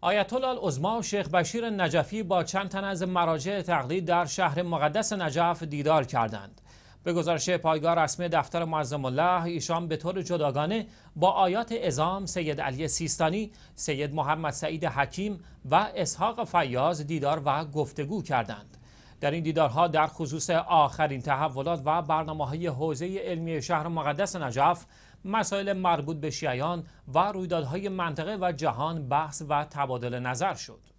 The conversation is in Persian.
آیت الله و شیخ بشیر نجفی با چند تن از مراجع تقلید در شهر مقدس نجف دیدار کردند. به گزارش پایگاه رسمی دفتر معظم الله ایشان به طور جداگانه با آیات ازام سید علی سیستانی، سید محمد سعید حکیم و اسحاق فیاض دیدار و گفتگو کردند. در این دیدارها در خصوص آخرین تحولات و برنامه های حوزه علمی شهر مقدس نجف مسائل مربوط به شیعیان و رویدادهای منطقه و جهان بحث و تبادل نظر شد